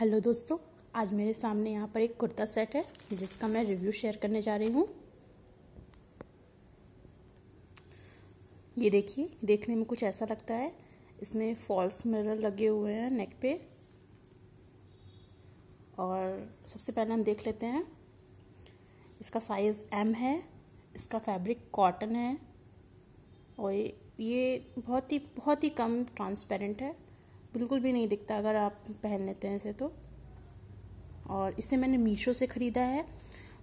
hello दोस्तों आज मेरे सामने यहाँ पर एक कुर्ता सेट है जिसका मैं रिव्यू शेयर करने जा रही हूँ ये देखिए देखने में कुछ ऐसा लगता है इसमें फॉल्स मिरर लगे हुए हैं नेक पे और सबसे पहले हम देख लेते हैं इसका साइज़ एम है इसका फैब्रिक कॉटन है और ये बहुत ही बहुत ही कम ट्रांसपेरेंट है बिल्कुल भी नहीं दिखता अगर आप पहन लेते हैं इसे तो और इसे मैंने मीशो से ख़रीदा है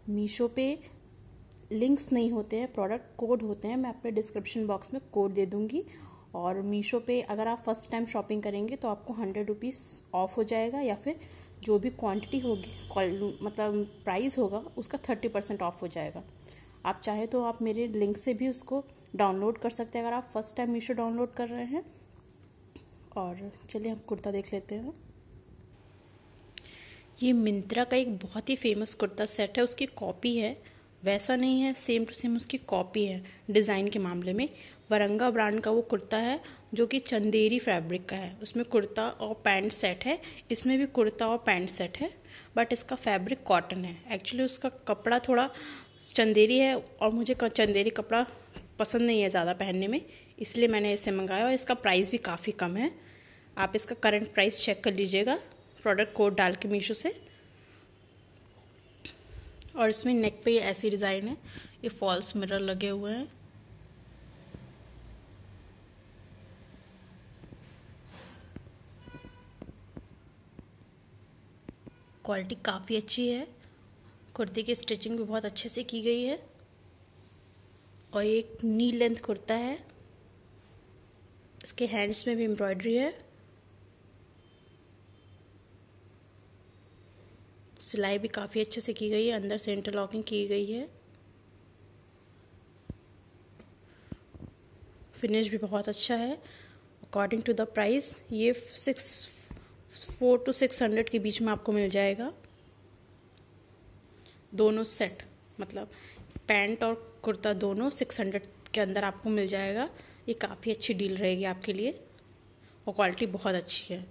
मीशो पे लिंक्स नहीं होते हैं प्रोडक्ट कोड होते हैं मैं अपने डिस्क्रिप्शन बॉक्स में कोड दे दूँगी और मीशो पे अगर आप फर्स्ट टाइम शॉपिंग करेंगे तो आपको हंड्रेड रुपीज़ ऑफ हो जाएगा या फिर जो भी क्वांटिटी होगी मतलब प्राइस होगा उसका थर्टी परसेंट ऑफ हो जाएगा आप चाहे तो आप मेरे लिंक से भी उसको डाउनलोड कर सकते हैं अगर आप फर्स्ट टाइम मीशो डाउनलोड कर रहे हैं और चलिए हम कुर्ता देख लेते हैं ये मिंत्रा का एक बहुत ही फेमस कुर्ता सेट है उसकी कॉपी है वैसा नहीं है सेम टू सेम उसकी कॉपी है डिज़ाइन के मामले में वरंगा ब्रांड का वो कुर्ता है जो कि चंदेरी फैब्रिक का है उसमें कुर्ता और पैंट सेट है इसमें भी कुर्ता और पैंट सेट है बट इसका फैब्रिक कॉटन है एक्चुअली उसका कपड़ा थोड़ा चंदेरी है और मुझे चंदेरी कपड़ा पसंद नहीं है ज़्यादा पहनने में इसलिए मैंने इसे मंगाया और इसका प्राइस भी काफ़ी कम है आप इसका करंट प्राइस चेक कर लीजिएगा प्रोडक्ट कोड डाल के मीशो से और इसमें नेक पे ये ऐसी डिज़ाइन है ये फॉल्स मिरर लगे हुए हैं क्वालिटी काफ़ी अच्छी है कुर्ती की स्टिचिंग भी बहुत अच्छे से की गई है और ये एक नी लेंथ कुर्ता है इसके हैंड्स में भी एम्ब्रॉयडरी है सिलाई भी काफ़ी अच्छे से की गई है अंदर से इंटरलॉकिंग की गई है फिनिश भी बहुत अच्छा है अकॉर्डिंग टू द प्राइस ये six four to six hundred के बीच में आपको मिल जाएगा दोनों सेट मतलब पैंट और कुर्ता दोनों सिक्स हंड्रेड के अंदर आपको मिल जाएगा ये काफ़ी अच्छी डील रहेगी आपके लिए और क्वालिटी बहुत अच्छी है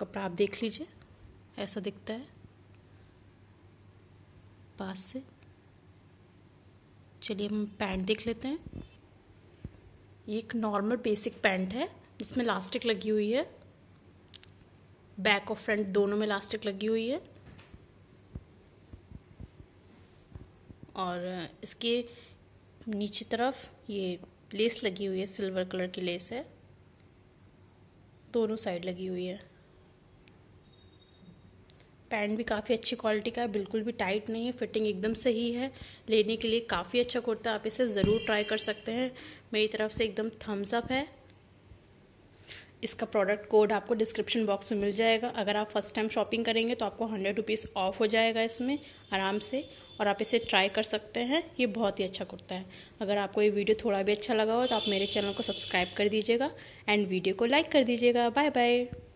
कपड़ा आप देख लीजिए ऐसा दिखता है पास से चलिए हम पैंट देख लेते हैं ये एक नॉर्मल बेसिक पैंट है जिसमें लास्टिक लगी हुई है बैक और फ्रंट दोनों में लास्टिक लगी हुई है और इसके नीचे तरफ ये लेस लगी हुई है सिल्वर कलर की लेस है दोनों साइड लगी हुई है पैंट भी काफ़ी अच्छी क्वालिटी का है बिल्कुल भी टाइट नहीं है फिटिंग एकदम सही है लेने के लिए काफ़ी अच्छा कुर्ता आप इसे ज़रूर ट्राई कर सकते हैं मेरी तरफ से एकदम थम्स अप है इसका प्रोडक्ट कोड आपको डिस्क्रिप्शन बॉक्स में मिल जाएगा अगर आप फर्स्ट टाइम शॉपिंग करेंगे तो आपको हंड्रेड रुपीज़ ऑफ हो जाएगा इसमें आराम से और आप इसे ट्राई कर सकते हैं ये बहुत ही अच्छा कुर्ता है अगर आपको ये वीडियो थोड़ा भी अच्छा लगा हो तो आप मेरे चैनल को सब्सक्राइब कर दीजिएगा एंड वीडियो को लाइक कर दीजिएगा बाय बाय